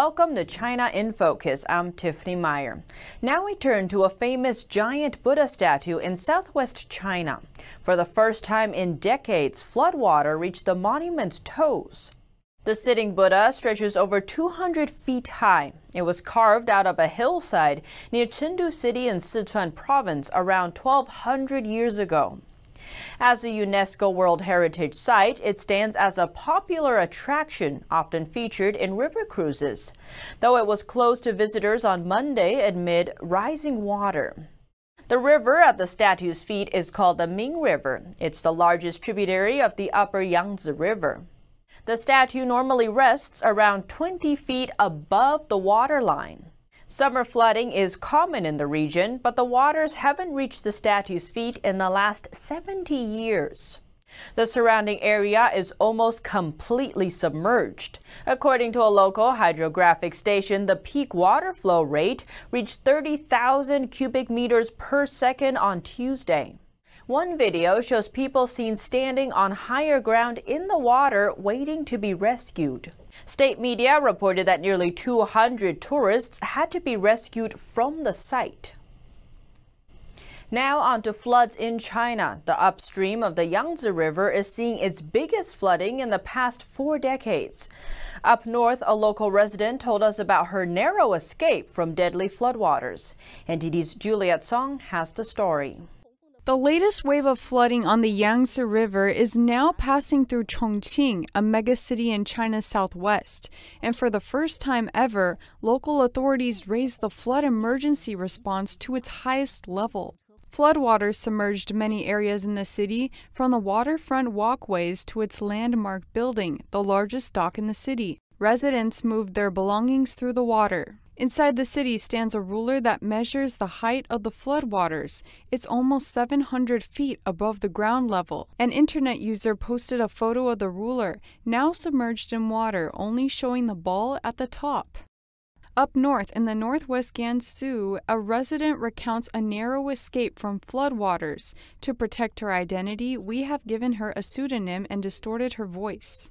Welcome to China in Focus. I'm Tiffany Meyer. Now we turn to a famous giant Buddha statue in southwest China. For the first time in decades, floodwater reached the monument's toes. The sitting Buddha stretches over 200 feet high. It was carved out of a hillside near Chengdu City in Sichuan province around 1200 years ago. As a UNESCO World Heritage Site, it stands as a popular attraction, often featured in river cruises, though it was closed to visitors on Monday amid rising water. The river at the statue's feet is called the Ming River. It's the largest tributary of the upper Yangtze River. The statue normally rests around 20 feet above the waterline. Summer flooding is common in the region, but the waters haven't reached the statue's feet in the last 70 years. The surrounding area is almost completely submerged. According to a local hydrographic station, the peak water flow rate reached 30,000 cubic meters per second on Tuesday. One video shows people seen standing on higher ground in the water waiting to be rescued. State media reported that nearly 200 tourists had to be rescued from the site. Now on to floods in China. The upstream of the Yangtze River is seeing its biggest flooding in the past four decades. Up north, a local resident told us about her narrow escape from deadly floodwaters. NTD's Juliet Song has the story. The latest wave of flooding on the Yangtze River is now passing through Chongqing, a megacity in China's southwest. And for the first time ever, local authorities raised the flood emergency response to its highest level. Floodwaters submerged many areas in the city, from the waterfront walkways to its landmark building, the largest dock in the city. Residents moved their belongings through the water, Inside the city stands a ruler that measures the height of the floodwaters. It's almost 700 feet above the ground level. An internet user posted a photo of the ruler, now submerged in water, only showing the ball at the top. Up north in the northwest Gansu, a resident recounts a narrow escape from floodwaters. To protect her identity, we have given her a pseudonym and distorted her voice.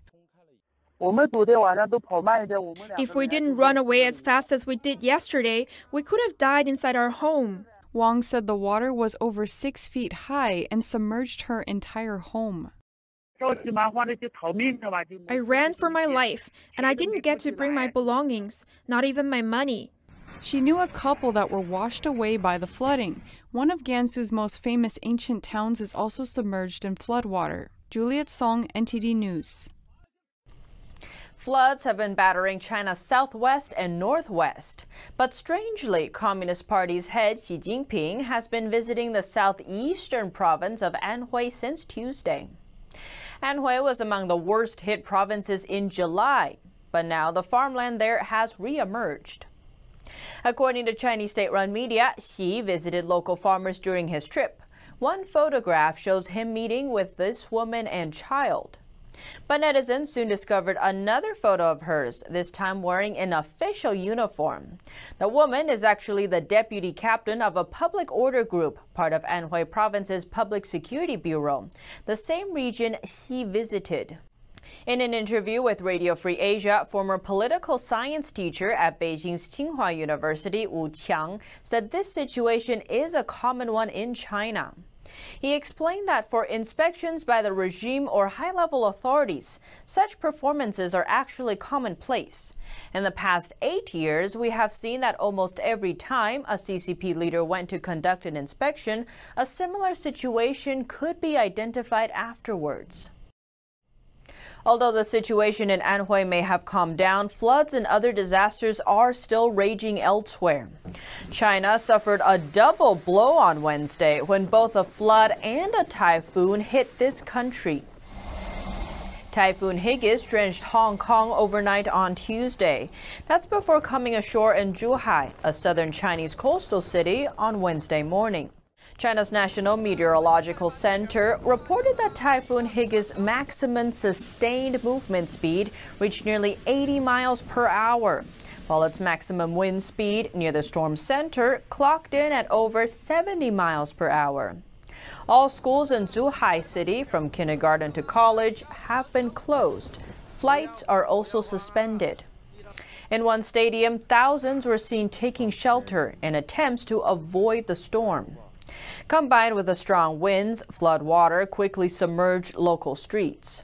If we didn't run away as fast as we did yesterday, we could have died inside our home. Wang said the water was over six feet high and submerged her entire home. I ran for my life, and I didn't get to bring my belongings, not even my money. She knew a couple that were washed away by the flooding. One of Gansu's most famous ancient towns is also submerged in floodwater. Juliet Song, NTD News. Floods have been battering China's southwest and northwest. But strangely, Communist Party's head Xi Jinping has been visiting the southeastern province of Anhui since Tuesday. Anhui was among the worst hit provinces in July, but now the farmland there has reemerged. According to Chinese state-run media, Xi visited local farmers during his trip. One photograph shows him meeting with this woman and child. But netizens soon discovered another photo of hers, this time wearing an official uniform. The woman is actually the deputy captain of a public order group, part of Anhui Province's Public Security Bureau, the same region she visited. In an interview with Radio Free Asia, former political science teacher at Beijing's Tsinghua University, Wu Qiang, said this situation is a common one in China. He explained that for inspections by the regime or high level authorities, such performances are actually commonplace. In the past eight years, we have seen that almost every time a CCP leader went to conduct an inspection, a similar situation could be identified afterwards. Although the situation in Anhui may have calmed down, floods and other disasters are still raging elsewhere. China suffered a double blow on Wednesday when both a flood and a typhoon hit this country. Typhoon Higgins drenched Hong Kong overnight on Tuesday. That's before coming ashore in Zhuhai, a southern Chinese coastal city, on Wednesday morning. China's National Meteorological Center reported that Typhoon Higgy's maximum sustained movement speed reached nearly 80 miles per hour, while its maximum wind speed near the storm center clocked in at over 70 miles per hour. All schools in Zhuhai City, from kindergarten to college, have been closed. Flights are also suspended. In one stadium, thousands were seen taking shelter in attempts to avoid the storm. Combined with the strong winds, flood water quickly submerged local streets.